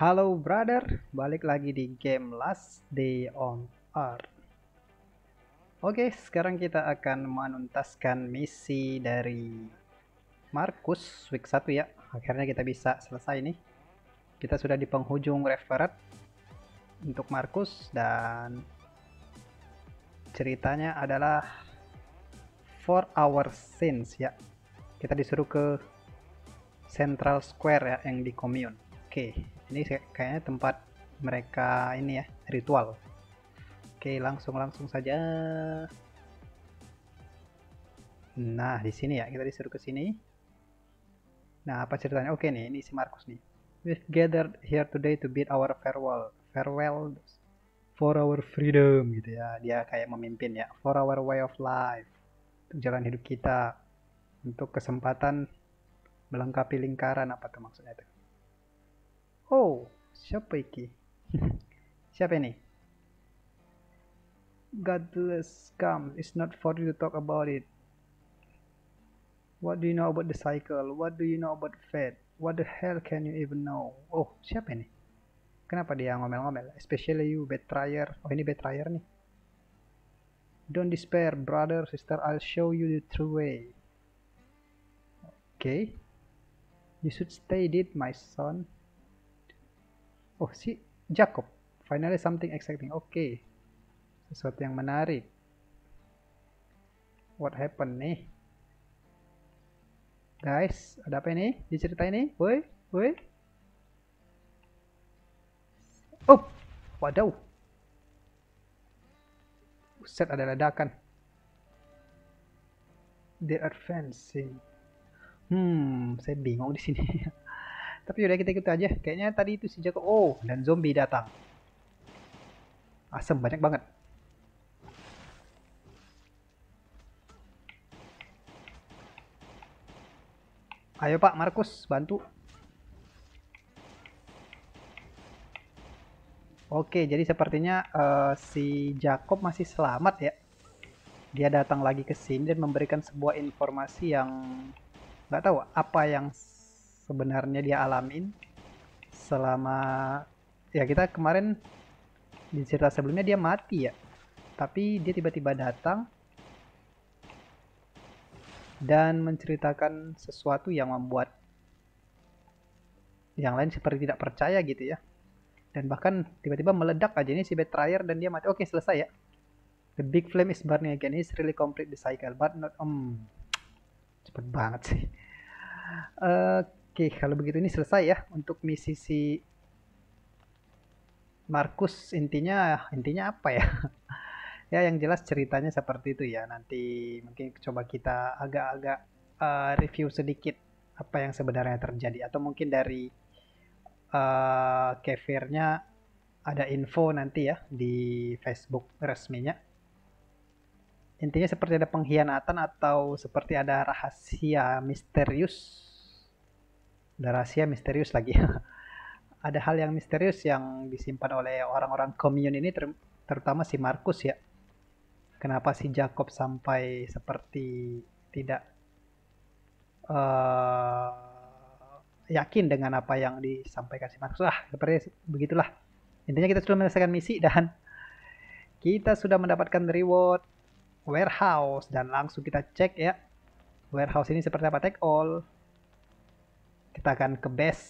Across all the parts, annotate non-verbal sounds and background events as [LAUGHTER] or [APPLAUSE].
Halo brother, balik lagi di game Last Day on Earth. Oke, sekarang kita akan menuntaskan misi dari Markus week 1 ya. Akhirnya kita bisa selesai nih. Kita sudah di penghujung referat untuk Markus dan ceritanya adalah 4 hours since ya. Kita disuruh ke Central Square ya yang di commune Oke, ini kayaknya tempat mereka ini ya, ritual. Oke, langsung-langsung saja. Nah, di sini ya, kita disuruh ke sini. Nah, apa ceritanya? Oke nih, ini si Markus nih. We gathered here today to bid our farewell. Farewell for our freedom gitu ya. Dia kayak memimpin ya, for our way of life. Untuk jalan hidup kita, untuk kesempatan melengkapi lingkaran apa tuh maksudnya itu. Oh, siapa iki? [LAUGHS] siapa ini? Godless scum. It's not for you to talk about it. What do you know about the cycle? What do you know about fate? What the hell can you even know? Oh, siapa ini? Kenapa dia ngomel-ngomel? Especially you, betrayer. Oh, ini betrayer nih. Don't despair, brother, sister. I'll show you the true way. Okay. You should stay dead, my son. Oh, si Jacob. Finally something exciting. Oke. Okay. Sesuatu yang menarik. What happened nih? Guys, ada apa ini? cerita ini? Woi, woi. Oh, waduh. Set ada ledakan. They fancy. Hmm, saya bingung di sini. [LAUGHS] Tapi udah kita ikut aja. Kayaknya tadi itu si Jacob. Oh, dan zombie datang. Asem banyak banget. Ayo Pak Markus bantu. Oke, jadi sepertinya uh, si Jacob masih selamat ya. Dia datang lagi ke sini dan memberikan sebuah informasi yang nggak tahu apa yang sebenarnya dia alamin selama ya kita kemarin di cerita sebelumnya dia mati ya tapi dia tiba-tiba datang dan menceritakan sesuatu yang membuat yang lain seperti tidak percaya gitu ya dan bahkan tiba-tiba meledak aja ini si betrayer dan dia mati oke selesai ya the big flame is burning again is really complete the cycle but not um cepet banget sih uh, Oke, kalau begitu ini selesai ya untuk misi si Markus intinya intinya apa ya? [LAUGHS] ya yang jelas ceritanya seperti itu ya. Nanti mungkin coba kita agak-agak uh, review sedikit apa yang sebenarnya terjadi atau mungkin dari uh, kefirnya ada info nanti ya di Facebook resminya. Intinya seperti ada pengkhianatan atau seperti ada rahasia misterius ada rahasia misterius lagi [LAUGHS] ada hal yang misterius yang disimpan oleh orang-orang komun ini ter terutama si Markus ya kenapa si Jacob sampai seperti tidak uh, yakin dengan apa yang disampaikan si Markus ah seperti begitulah intinya kita sudah menyelesaikan misi dan [LAUGHS] kita sudah mendapatkan reward warehouse dan langsung kita cek ya warehouse ini seperti apa take all kita akan ke base.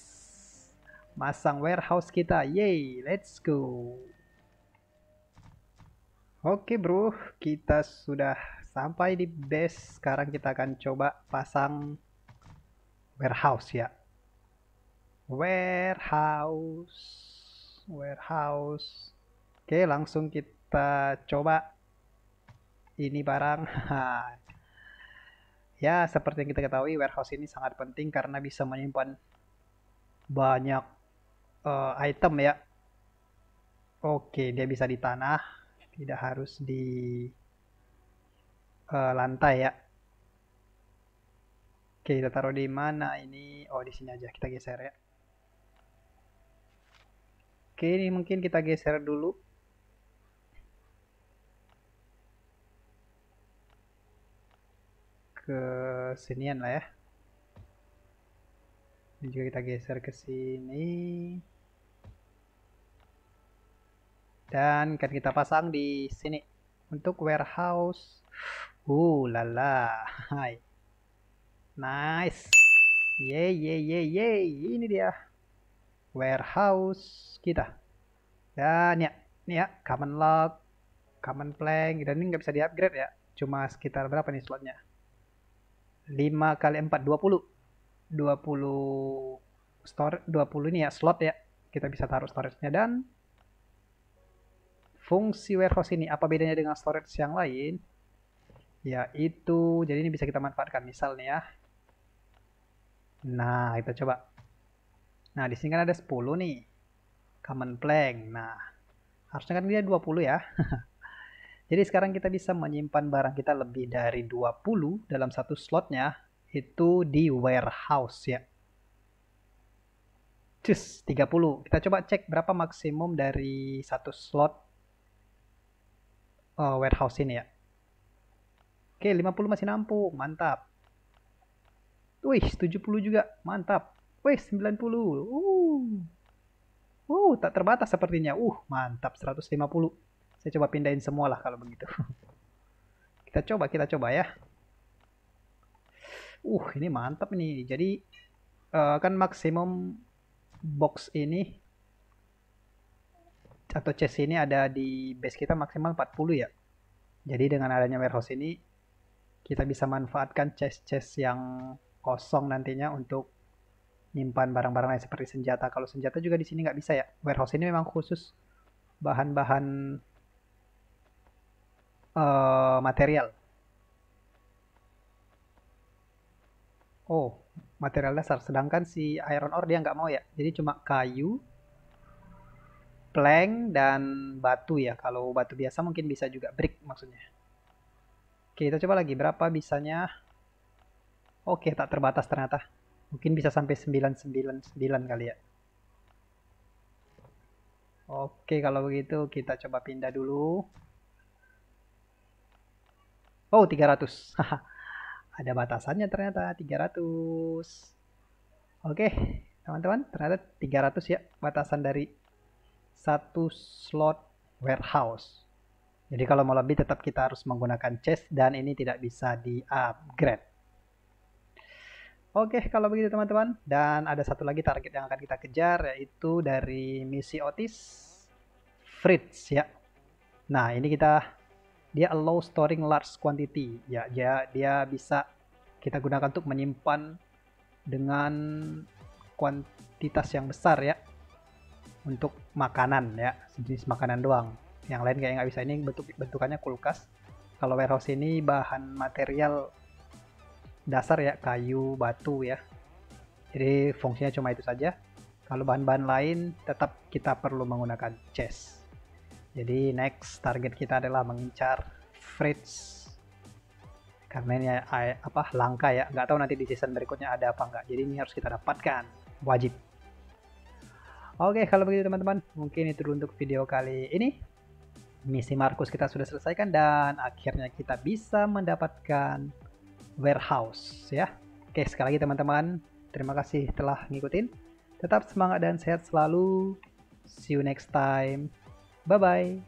Masang warehouse kita. Yay, let's go. Oke bro, kita sudah sampai di base. Sekarang kita akan coba pasang warehouse ya. Warehouse. Warehouse. Oke, langsung kita coba ini barang. [LAUGHS] Ya, seperti yang kita ketahui, warehouse ini sangat penting karena bisa menyimpan banyak uh, item ya. Oke, dia bisa di tanah, tidak harus di uh, lantai ya. Oke, kita taruh di mana ini? Oh, di sini aja. Kita geser ya. Oke, ini mungkin kita geser dulu ke sinian lah ya ini juga kita geser ke sini dan kan kita pasang di sini untuk warehouse uh lala hai nice ye ye ye ye ini dia warehouse kita dan ya ini ya common lock common plank dan ini nggak bisa di upgrade ya cuma sekitar berapa nih slotnya 5 kali 4 20. 20 store 20 ini ya slot ya. Kita bisa taruh storage-nya dan fungsi warehouse ini apa bedanya dengan storage yang lain? Yaitu jadi ini bisa kita manfaatkan misalnya ya. Nah, kita coba. Nah, di sini kan ada 10 nih. Common plank. Nah, harusnya kan dia 20 ya. [LAUGHS] Jadi sekarang kita bisa menyimpan barang kita lebih dari 20 dalam satu slotnya itu di warehouse ya. Cus, 30. Kita coba cek berapa maksimum dari satu slot uh, warehouse ini ya. Oke, 50 masih nampu, Mantap. Wih, 70 juga. Mantap. Wih, 90. Uh. Uh, tak terbatas sepertinya. Uh, mantap 150. Saya coba pindahin semua lah kalau begitu. [LAUGHS] kita coba, kita coba ya. Uh, ini mantap nih. Jadi uh, kan maksimum box ini atau chest ini ada di base kita maksimal 40 ya. Jadi dengan adanya warehouse ini kita bisa manfaatkan chest-chest yang kosong nantinya untuk nyimpan barang-barang lain seperti senjata. Kalau senjata juga di sini nggak bisa ya. Warehouse ini memang khusus bahan-bahan uh, material. Oh, material dasar. Sedangkan si iron ore dia nggak mau ya. Jadi cuma kayu, plank, dan batu ya. Kalau batu biasa mungkin bisa juga brick maksudnya. Oke, kita coba lagi. Berapa bisanya? Oke, tak terbatas ternyata. Mungkin bisa sampai 999 kali ya. Oke, kalau begitu kita coba pindah dulu. Oh, 300. [LAUGHS] Ada batasannya ternyata 300. Oke, teman-teman, ternyata 300 ya batasan dari satu slot warehouse. Jadi kalau mau lebih tetap kita harus menggunakan chest dan ini tidak bisa di-upgrade. Oke, kalau begitu teman-teman. Dan ada satu lagi target yang akan kita kejar yaitu dari misi Otis Fritz ya. Nah, ini kita dia allow storing large quantity ya dia ya, dia bisa kita gunakan untuk menyimpan dengan kuantitas yang besar ya untuk makanan ya sejenis makanan doang yang lain kayak nggak bisa ini bentuk bentukannya kulkas kalau warehouse ini bahan material dasar ya kayu batu ya jadi fungsinya cuma itu saja kalau bahan-bahan lain tetap kita perlu menggunakan chest jadi next target kita adalah mengincar Fritz karena ini eh, apa langka ya nggak tahu nanti di season berikutnya ada apa nggak jadi ini harus kita dapatkan wajib oke kalau begitu teman-teman mungkin itu dulu untuk video kali ini misi Markus kita sudah selesaikan dan akhirnya kita bisa mendapatkan warehouse ya oke sekali lagi teman-teman terima kasih telah ngikutin tetap semangat dan sehat selalu see you next time 拜拜。